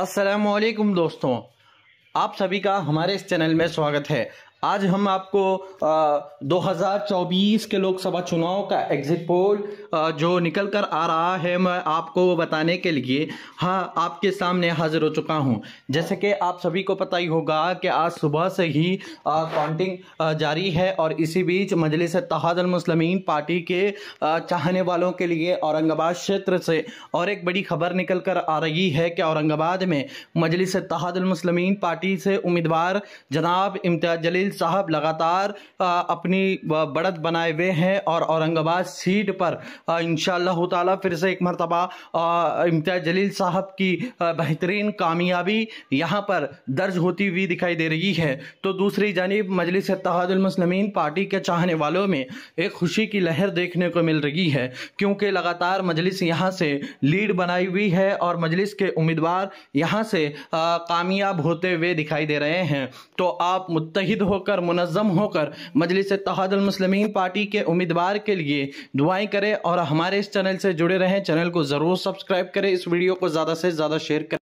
असलकम दोस्तों आप सभी का हमारे इस चैनल में स्वागत है आज हम आपको आ, 2024 के लोकसभा चुनाव का एग्जिट पोल आ, जो निकल कर आ रहा है मैं आपको बताने के लिए हाँ आपके सामने हाजिर हो चुका हूँ जैसे कि आप सभी को पता ही होगा कि आज सुबह से ही काउंटिंग जारी है और इसी बीच मजलिस तहादल मुस्लिमीन पार्टी के आ, चाहने वालों के लिए औरंगाबाद क्षेत्र से और एक बड़ी खबर निकल कर आ रही है कि औरंगाबाद में मजलिस तहादल मुस्लिमीन पार्टी से उम्मीदवार जनाब इम्तियाज जलील साहब लगातार अपनी बढ़त बनाए हुए हैं और औरंगाबाद सीट पर इन ताला फिर से एक मरतबा इम्तियाज जलील साहब की बेहतरीन कामयाबी यहाँ पर दर्ज होती हुई दिखाई दे रही है तो दूसरी जानब मजलिस तहादमसलमिन पार्टी के चाहने वालों में एक खुशी की लहर देखने को मिल रही है क्योंकि लगातार मजलिस यहाँ से लीड बनाई हुई है और मजलिस के उम्मीदवार यहाँ से कामयाब होते हुए दिखाई दे रहे हैं तो आप मुतहद हो होकर मुनज़म होकर मजलिस तहादमसलमिन पार्टी के उम्मीदवार के लिए दुआएं करें और हमारे इस चैनल से जुड़े रहें चैनल को ज़रूर सब्सक्राइब करें इस वीडियो को ज़्यादा से ज़्यादा शेयर करें